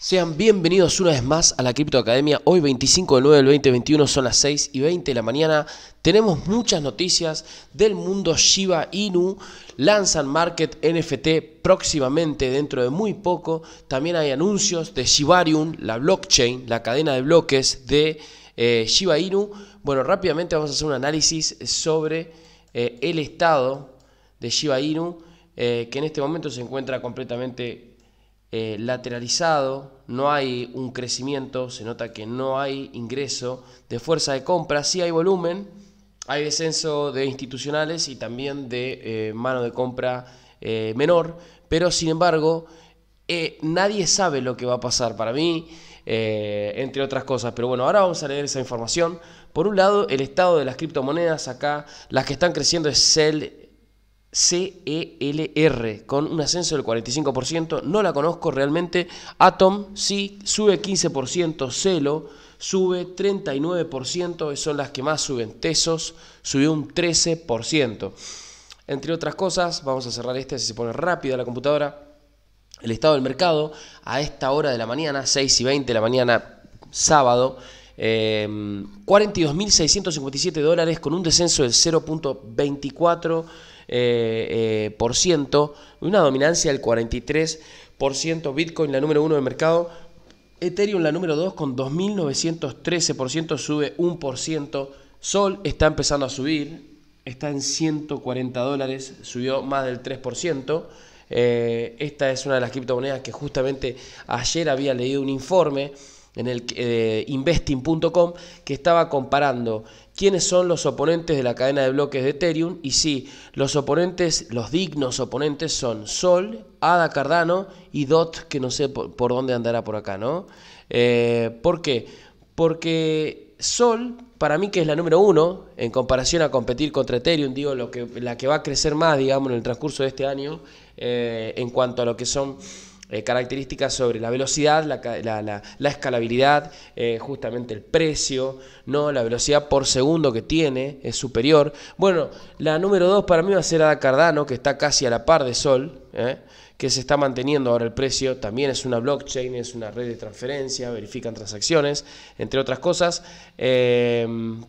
Sean bienvenidos una vez más a la Cripto Academia. Hoy 25 de 9 del 2021 son las 6 y 20 de la mañana. Tenemos muchas noticias del mundo Shiba Inu. Lanzan Market NFT próximamente dentro de muy poco. También hay anuncios de Shibarium, la blockchain, la cadena de bloques de eh, Shiba Inu. Bueno, rápidamente vamos a hacer un análisis sobre eh, el estado de Shiba Inu, eh, que en este momento se encuentra completamente eh, lateralizado, no hay un crecimiento, se nota que no hay ingreso de fuerza de compra, sí hay volumen, hay descenso de institucionales y también de eh, mano de compra eh, menor, pero sin embargo nadie sabe lo que va a pasar para mí. entre otras cosas, pero bueno, ahora vamos a leer esa información. Por un lado, el estado de las criptomonedas acá, las que están creciendo es el CELR con un ascenso del 45%. No la conozco realmente. Atom sí sube 15%, Celo sube 39%, son las que más suben. Tesos subió un 13%. Entre otras cosas, vamos a cerrar este si se pone rápido la computadora. El estado del mercado a esta hora de la mañana, 6 y 20 de la mañana, sábado. 42.657 em, dólares con un descenso del 0.24 eh, por ciento, una dominancia del 43%, Bitcoin la número uno del mercado, Ethereum la número 2 con 2.913%, sube 1%, Sol está empezando a subir, está en 140 dólares, subió más del 3%. Eh, esta es una de las criptomonedas que justamente ayer había leído un informe en el eh, investing.com que estaba comparando quiénes son los oponentes de la cadena de bloques de Ethereum y si los oponentes, los dignos oponentes son Sol, Ada Cardano y DOT, que no sé por, dónde andará por acá, ¿no? Eh, ¿Por qué? Porque Sol, para mí que es la número uno en comparación a competir contra Ethereum, digo, lo que, la que va a crecer más, digamos, en el transcurso de este año eh, en cuanto a lo que son eh, características sobre la velocidad, la, escalabilidad, eh, justamente el precio, ¿no? la velocidad por segundo que tiene es superior. Bueno, la número 2 para mí va a ser Ada Cardano, que está casi a la par de Sol, ¿eh? que se está manteniendo ahora el precio, también es una blockchain, es una red de transferencia, verifican transacciones, entre otras cosas,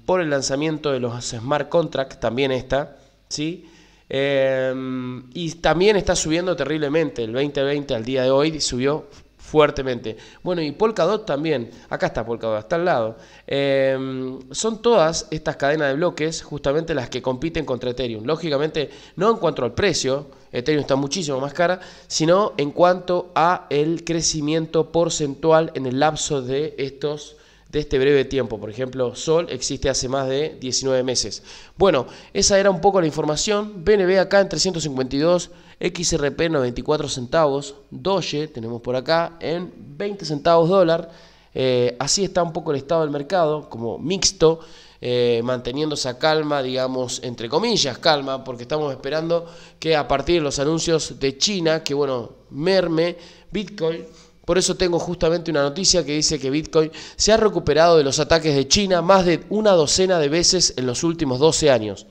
por el lanzamiento de los smart contracts, también está, ¿sí? Em, y también está subiendo terriblemente. El 2020 al día de hoy subió fuertemente. Bueno, y Polkadot también. Acá está Polkadot, está al lado. Em, son todas estas cadenas de bloques justamente las que compiten contra Ethereum. Lógicamente, no en cuanto al precio, Ethereum está muchísimo más cara, sino en cuanto a el crecimiento porcentual en el lapso de estos de este breve tiempo. Por ejemplo, Sol existe hace más de 19 meses. Bueno, esa era un poco la información. BNB acá en 352, XRP 94 centavos, Doge tenemos por acá en 20 centavos dólar. Eh, así está un poco el estado del mercado, como mixto. Eh, manteniendo esa calma, digamos, entre comillas, calma, porque estamos esperando que a partir de los anuncios de China, que bueno, merme Bitcoin por eso tengo justamente una noticia que dice que Bitcoin se ha recuperado de los ataques de China más de una docena de veces en los últimos 12 años.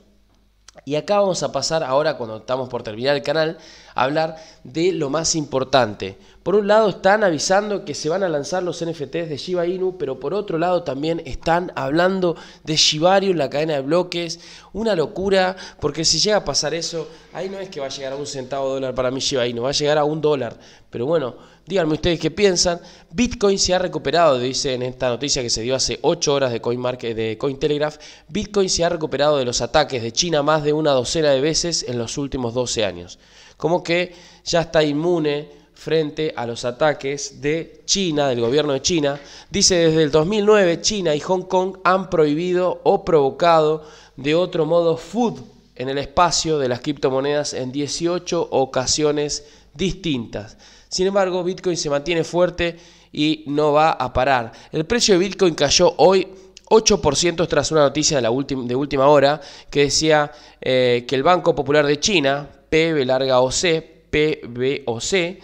Y acá vamos a pasar ahora, cuando estamos por terminar el canal, hablar de lo más importante. Por un lado están avisando que se van a lanzar los NFTs de Shiba Inu, pero por otro lado también están hablando de Shibarium, la cadena de bloques. Una locura, porque si llega a pasar eso, ahí no es que va a llegar a un centavo de dólar para mí Shiba Inu, va a llegar a un dólar. Pero bueno, díganme ustedes qué piensan. Bitcoin se ha recuperado, dice en esta noticia que se dio hace 8 horas de, de Cointelegraph. Bitcoin se ha recuperado de los ataques de China más de una docena de veces en los últimos 12 años como que ya está inmune frente a los ataques de China, del gobierno de China. Dice, desde el 2009 China y Hong Kong han prohibido o provocado de otro modo food en el espacio de las criptomonedas en 18 ocasiones distintas. Sin embargo, Bitcoin se mantiene fuerte y no va a parar. El precio de Bitcoin cayó hoy 8% tras una noticia de, última, hora que decía eh, que el Banco Popular de China PB OC, PBOC,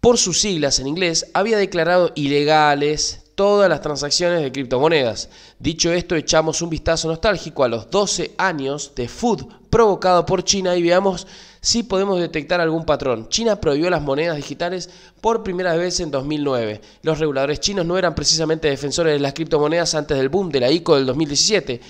por sus siglas en inglés, había declarado ilegales todas las transacciones de criptomonedas. Dicho esto, echamos un vistazo nostálgico a los 12 años de Food provocado por China y veamos si podemos detectar algún patrón. China prohibió las monedas digitales por primera vez en 2009. Los reguladores chinos no eran precisamente defensores de las criptomonedas antes del boom de la ICO del 2017.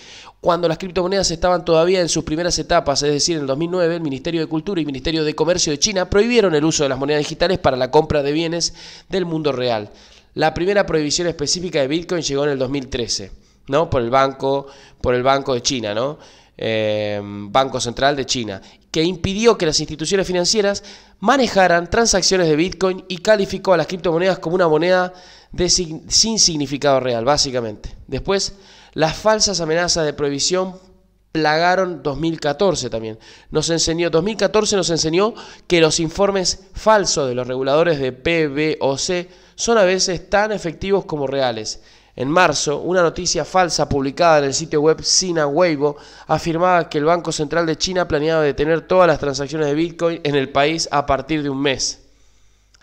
Cuando las criptomonedas estaban todavía en sus primeras etapas, es decir, en el 2009, el Ministerio de Cultura y el Ministerio de Comercio de China prohibieron el uso de las monedas digitales para la compra de bienes del mundo real. La primera prohibición específica de Bitcoin llegó en el 2013, ¿no? Por el banco, por el Banco de China, ¿no? Em, Banco Central de China, que impidió que las instituciones financieras manejaran transacciones de Bitcoin y calificó a las criptomonedas como una moneda sin, significado real, básicamente. Después, las falsas amenazas de prohibición plagaron 2014 también. Nos enseñó 2014 nos enseñó que los informes falsos de los reguladores de PBOC son a veces tan efectivos como reales en marzo, una noticia falsa publicada en el sitio web Sina Weibo afirmaba que el Banco Central de China planeaba detener todas las transacciones de Bitcoin en el país a partir de un mes.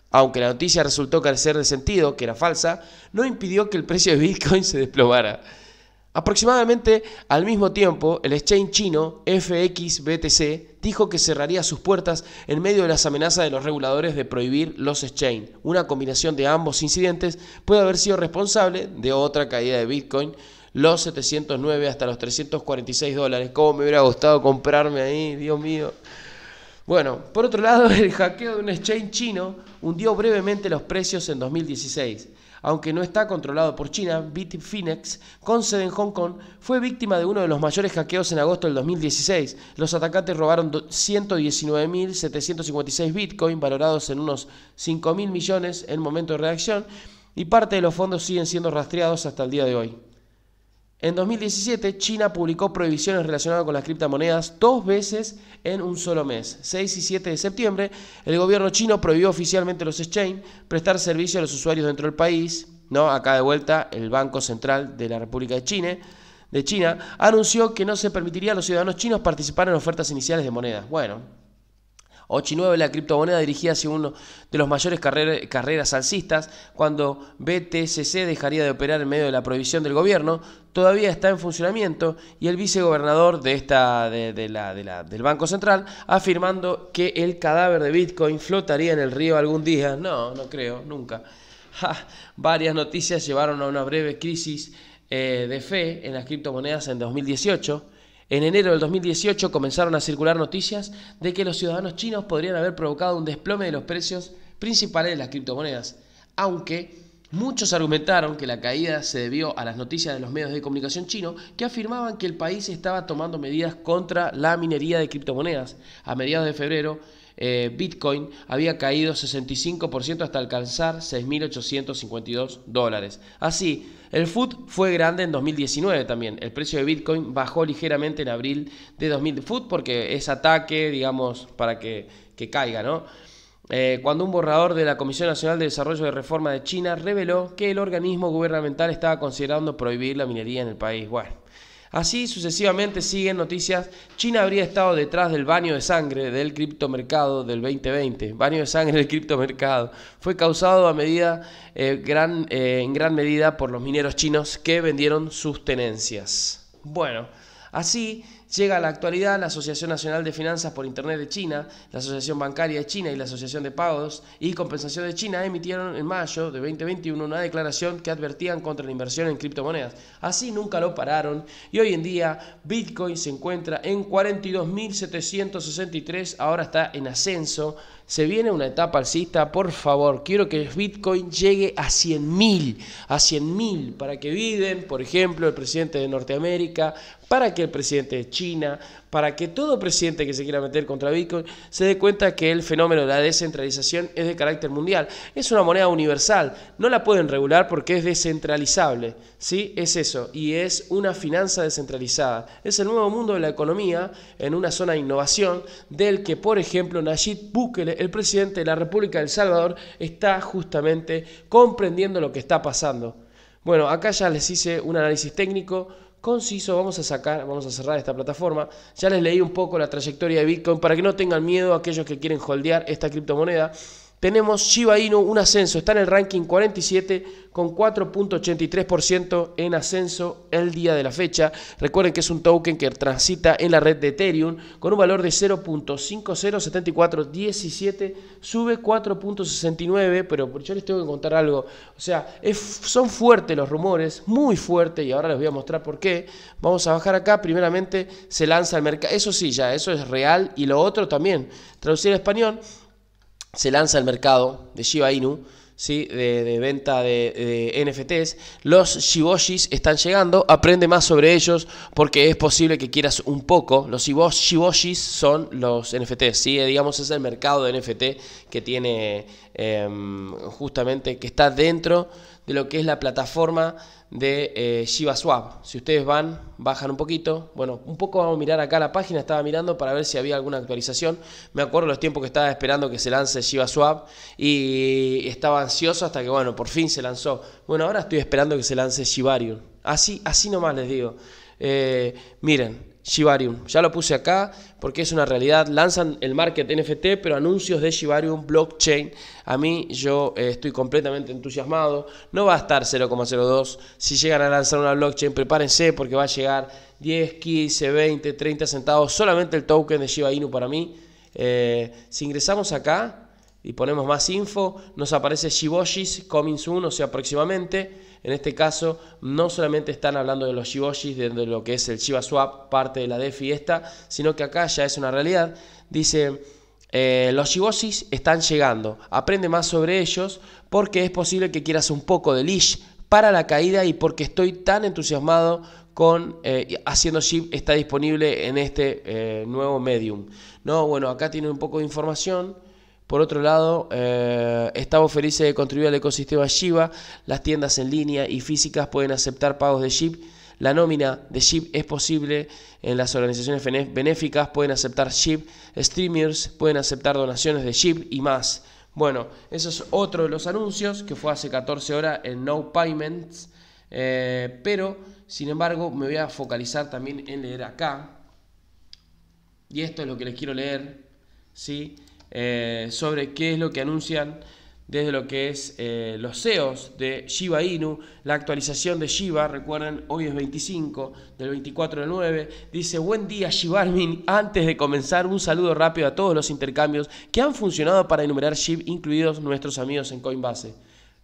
Aunque la noticia resultó carecer de sentido, que era falsa, no impidió que el precio de Bitcoin se desplomara. Aproximadamente al mismo tiempo, el exchange chino FXBTC dijo que cerraría sus puertas en medio de las amenazas de los reguladores de prohibir los exchange. Una combinación de ambos incidentes puede haber sido responsable de otra caída de Bitcoin, los 709 hasta los 346 dólares. ¿Cómo me hubiera gustado comprarme ahí, Dios mío? Bueno, por otro lado, el hackeo de un exchange chino hundió brevemente los precios en 2016 aunque no está controlado por China, Bitfinex, con sede en Hong Kong, fue víctima de uno de los mayores hackeos en agosto del 2016. Los atacantes robaron 119.756 Bitcoin, valorados en unos 5.000 millones en momento de reacción, y parte de los fondos siguen siendo rastreados hasta el día de hoy. En 2017, China publicó prohibiciones relacionadas con las criptomonedas dos veces en un solo mes. 6 y 7 de septiembre, el gobierno chino prohibió oficialmente los exchange prestar servicio a los usuarios dentro del país. ¿no? Acá de vuelta, el Banco Central de la República de China, de China anunció que no se permitiría a los ciudadanos chinos participar en ofertas iniciales de monedas. Bueno, 8 la criptomoneda dirigida hacia uno de los mayores carreras alcistas, cuando BTCC dejaría de operar en medio de la prohibición del gobierno, todavía está en funcionamiento y el vicegobernador de esta, de, la, del Banco Central afirmando que el cadáver de Bitcoin flotaría en el río algún día. No, no creo, nunca. varias noticias llevaron a una breve crisis eh, de fe en las criptomonedas en 2018. En enero del 2018 comenzaron a circular noticias de que los ciudadanos chinos podrían haber provocado un desplome de los precios principales de las criptomonedas, aunque Muchos argumentaron que la caída se debió a las noticias de los medios de comunicación chinos que afirmaban que el país estaba tomando medidas contra la minería de criptomonedas. A mediados de febrero, eh, Bitcoin había caído 65% hasta alcanzar 6.852 dólares. Así, el FUT fue grande en 2019 también. El precio de Bitcoin bajó ligeramente en abril de 2000. FUD porque es ataque, digamos, para que, que caiga, ¿no? Eh, cuando un borrador de la Comisión Nacional de Desarrollo y Reforma de China reveló que el organismo gubernamental estaba considerando prohibir la minería en el país. Bueno. Así sucesivamente siguen noticias. China habría estado detrás del baño de sangre del criptomercado del 2020. Baño de sangre del criptomercado. Fue causado a medida, eh, gran, eh, en gran medida por los mineros chinos que vendieron sus tenencias. Bueno, así Llega a la actualidad la Asociación Nacional de Finanzas por Internet de China, la Asociación Bancaria de China y la Asociación de Pagos y Compensación de China emitieron en mayo de 2021 una declaración que advertían contra la inversión en criptomonedas. Así nunca lo pararon y hoy en día Bitcoin se encuentra en 42.763, ahora está en ascenso. Se viene una etapa alcista, por favor, quiero que el Bitcoin llegue a 100.000, a 100.000, para que viden, por ejemplo, el presidente de Norteamérica, para que el presidente de China, para que todo presidente que se quiera meter contra Bitcoin se dé cuenta que el fenómeno de la descentralización es de carácter mundial. Es una moneda universal, no la pueden regular porque es descentralizable, ¿sí? Es eso, y es una finanza descentralizada. Es el nuevo mundo de la economía en una zona de innovación del que, por ejemplo, Najid Bukele, el presidente de la República de El Salvador está justamente comprendiendo lo que está pasando. Bueno, acá ya les hice un análisis técnico conciso, vamos a sacar, vamos a cerrar esta plataforma. Ya les leí un poco la trayectoria de Bitcoin para que no tengan miedo aquellos que quieren holdear esta criptomoneda tenemos Shiba Inu un ascenso, está en el ranking 47 con 4.83% en ascenso el día de la fecha. Recuerden que es un token que transita en la red de Ethereum con un valor de 0.507417, sube 4.69, pero yo les tengo que contar algo. O sea, son fuertes los rumores, muy fuertes, y ahora les voy a mostrar por qué. Vamos a bajar acá, primeramente se lanza al mercado, eso sí, ya, eso es real, y lo otro también, traducir al español se lanza el mercado de Shiba Inu, ¿sí? de, venta de, NFTs. Los Shiboshis están llegando, aprende más sobre ellos porque es posible que quieras un poco. Los Shiboshis son los NFTs, ¿sí? Eh, digamos es el mercado de NFT que tiene em, justamente, que está dentro lo que es la plataforma de eh, Shiva Swap. Si ustedes van, bajan un poquito. Bueno, un poco vamos a mirar acá la página, estaba mirando para ver si había alguna actualización. Me acuerdo los tiempos que estaba esperando que se lance Shiva Swap y estaba ansioso hasta que, bueno, por fin se lanzó. Bueno, ahora estoy esperando que se lance Shibarium. Así, así nomás les digo. Eh, miren, Shibarium. Ya lo puse acá porque es una realidad. Lanzan el market NFT, pero anuncios de Shibarium blockchain. A mí yo eh, estoy completamente entusiasmado. No va a estar 0,02. Si llegan a lanzar una blockchain, prepárense porque va a llegar 10, 15, 20, 30 centavos. Solamente el token de Shiba Inu para mí. Eh, si ingresamos acá, y ponemos más info, nos aparece Shiboshis coming soon, o sea, próximamente. En este caso, no solamente están hablando de los Shiboshis, de, lo que es el Shiba Swap, parte de la DeFi esta, sino que acá ya es una realidad. Dice, eh, los Shiboshis están llegando. Aprende más sobre ellos porque es posible que quieras un poco de leash para la caída y porque estoy tan entusiasmado con eh, haciendo Shib, está disponible en este eh, nuevo medium. No, bueno, acá tiene un poco de información por otro lado, eh, estamos felices de contribuir al ecosistema Shiva. Las tiendas en línea y físicas pueden aceptar pagos de Chip. La nómina de Chip es posible en las organizaciones benéficas, pueden aceptar Chip. streamers pueden aceptar donaciones de Chip y más. Bueno, eso es otro de los anuncios que fue hace 14 horas en No Payments, eh, pero sin embargo me voy a focalizar también en leer acá. Y esto es lo que les quiero leer, ¿sí? Eh, sobre qué es lo que anuncian desde lo que es eh, los CEOs de Shiba Inu, la actualización de Shiba, recuerden, hoy es 25 del 24 del 9, dice buen día Shibarmin, antes de comenzar un saludo rápido a todos los intercambios que han funcionado para enumerar SHIB, incluidos nuestros amigos en Coinbase.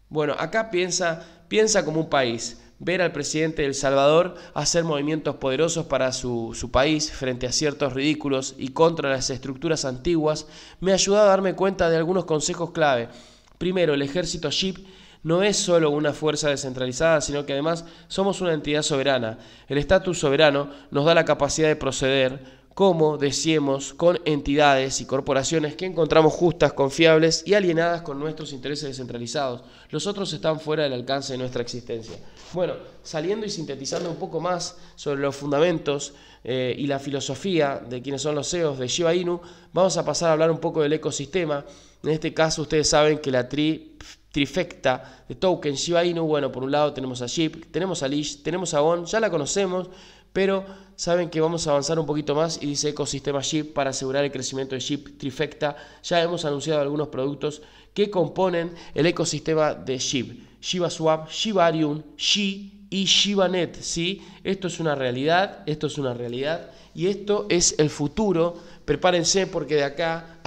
Bueno, acá piensa, piensa como un país, ver al presidente de El Salvador hacer movimientos poderosos para su, país frente a ciertos ridículos y contra las estructuras antiguas me ha ayudado a darme cuenta de algunos consejos clave. Primero, el ejército Jeep no es solo una fuerza descentralizada, sino que además somos una entidad soberana. El estatus soberano nos da la capacidad de proceder, como decíamos, con entidades y corporaciones que encontramos justas, confiables y alienadas con nuestros intereses descentralizados. Los otros están fuera del alcance de nuestra existencia. Bueno, saliendo y sintetizando un poco más sobre los fundamentos eh, y la filosofía de quienes son los CEOs de Shiba Inu, vamos a pasar a hablar un poco del ecosistema. En este caso ustedes saben que la trifecta de token Shiba Inu, bueno, por un lado tenemos a SHIB, tenemos a Lish, tenemos a ON, ya la conocemos, pero saben que vamos a avanzar un poquito más y dice ecosistema Jeep para asegurar el crecimiento de Jeep Trifecta. Ya hemos anunciado algunos productos que componen el ecosistema de Jeep. shiva Swap, Shibarium, Shi y ShibaNet, ¿sí? Esto es una realidad, esto es una realidad y esto es el futuro. Prepárense porque de acá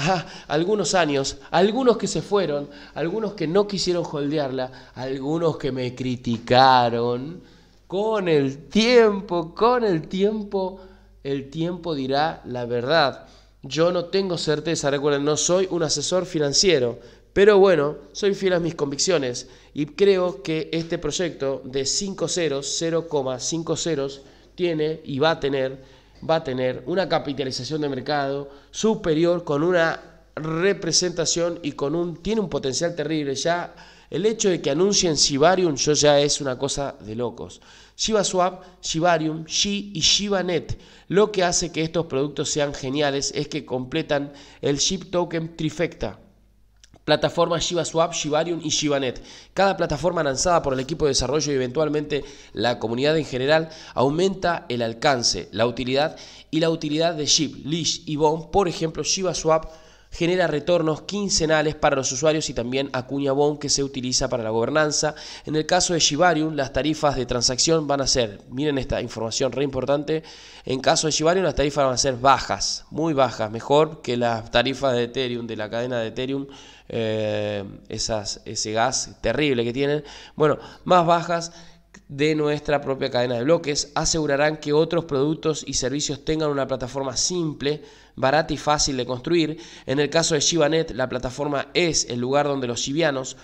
algunos años, algunos que se fueron, algunos que no quisieron holdearla, algunos que me criticaron, con el tiempo, con el tiempo, el tiempo dirá la verdad. Yo no tengo certeza, recuerden, no soy un asesor financiero, pero bueno, soy fiel a mis convicciones y creo que este proyecto de 5 ceros, ceros, tiene y va a tener, va a tener una capitalización de mercado superior con una representación y con un, tiene un potencial terrible. Ya el hecho de que anuncien Shibarium ya es una cosa de locos. ShibaSwap, Shibarium, Shi y ShibaNet. Lo que hace que estos productos sean geniales es que completan el SHIB Token Trifecta, Plataforma ShibaSwap, Shibarium y Shibanet. Cada plataforma lanzada por el equipo de desarrollo y eventualmente la comunidad en general aumenta el alcance, la utilidad y la utilidad de Shib, Lish y Bond, por ejemplo, ShibaSwap, genera retornos quincenales para los usuarios y también Acuña que se utiliza para la gobernanza. En el caso de Shibarium, las tarifas de transacción van a ser, miren esta información re importante, en caso de Shibarium las tarifas van a ser bajas, muy bajas, mejor que las tarifas de Ethereum, de la cadena de Ethereum, eh, esas, ese gas terrible que tienen, bueno, más bajas de nuestra propia cadena de bloques, asegurarán que otros productos y servicios tengan una plataforma simple, barata y fácil de construir. En el caso de ShibaNet, la plataforma es el lugar donde los shibianos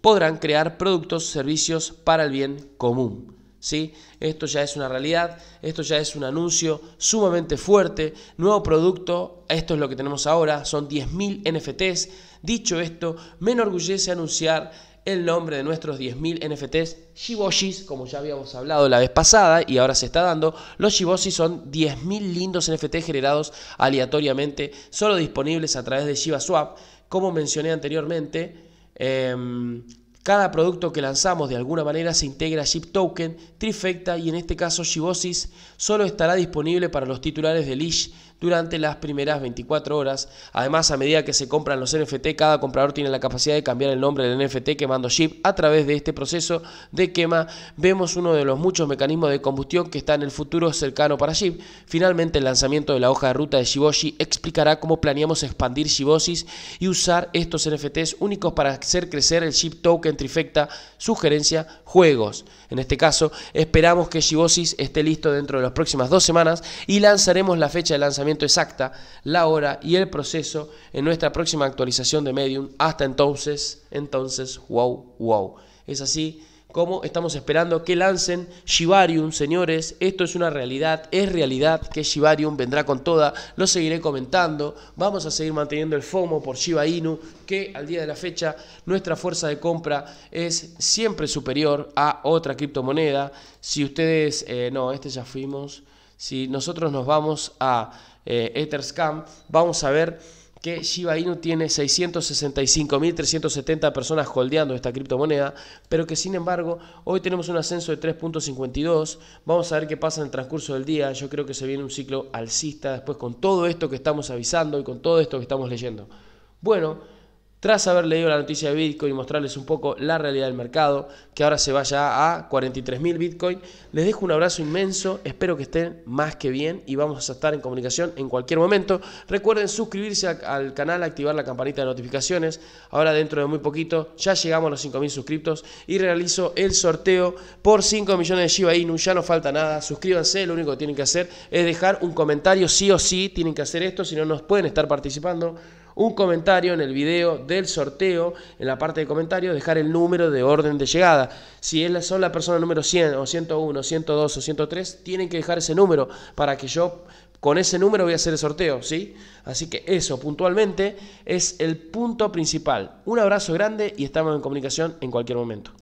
podrán crear productos, servicios para el bien común. ¿Sí? Esto ya es una realidad, esto ya es un anuncio sumamente fuerte, nuevo producto, esto es lo que tenemos ahora, son 10.000 NFTs. Dicho esto, me enorgullece anunciar el nombre de nuestros 10.000 NFTs Shiboshis, como ya habíamos hablado la vez pasada y ahora se está dando. Los Shiboshis son 10.000 lindos NFTs generados aleatoriamente, solo disponibles a través de ShibaSwap. Como mencioné anteriormente, em, cada producto que lanzamos de alguna manera se integra a Ship Token, Trifecta y en este caso Shibosis solo estará disponible para los titulares de Leash durante las primeras 24 horas. Además, a medida que se compran los NFT, cada comprador tiene la capacidad de cambiar el nombre del NFT quemando chip. A través de este proceso de quema, vemos uno de los muchos mecanismos de combustión que está en el futuro cercano para chip. Finalmente, el lanzamiento de la hoja de ruta de Shiboshi explicará cómo planeamos expandir Shibosis y usar estos NFTs únicos para hacer crecer el chip token trifecta, sugerencia, juegos. En este caso, esperamos que Shibosis esté listo dentro de las próximas dos semanas y lanzaremos la fecha de lanzamiento exacta, la hora y el proceso en nuestra próxima actualización de Medium. Hasta entonces, entonces, wow, wow. Es así como estamos esperando que lancen Shibarium, señores. Esto es una realidad, es realidad que Shibarium vendrá con toda. Lo seguiré comentando. Vamos a seguir manteniendo el FOMO por Shiba Inu, que al día de la fecha nuestra fuerza de compra es siempre superior a otra criptomoneda. Si ustedes, eh, no, este ya fuimos. Si nosotros nos vamos a eh, Etherscan, vamos a ver que Shiba Inu tiene 665.370 personas holdeando esta criptomoneda, pero que sin embargo hoy tenemos un ascenso de 3.52. Vamos a ver qué pasa en el transcurso del día. Yo creo que se viene un ciclo alcista después con todo esto que estamos avisando y con todo esto que estamos leyendo. Bueno, tras haber leído la noticia de Bitcoin y mostrarles un poco la realidad del mercado, que ahora se vaya a 43.000 Bitcoin, les dejo un abrazo inmenso, espero que estén más que bien y vamos a estar en comunicación en cualquier momento. Recuerden suscribirse al canal, activar la campanita de notificaciones, ahora dentro de muy poquito ya llegamos a los 5.000 suscriptos y realizo el sorteo por 5 millones de Shiba Inu, ya no falta nada, suscríbanse, lo único que tienen que hacer es dejar un comentario, sí o sí tienen que hacer esto, si no, nos pueden estar participando un comentario en el video del sorteo, en la parte de comentarios, dejar el número de orden de llegada. Si es son la persona número 100 o 101, 102 o 103, tienen que dejar ese número para que yo con ese número voy a hacer el sorteo, ¿sí? Así que eso puntualmente es el punto principal. Un abrazo grande y estamos en comunicación en cualquier momento.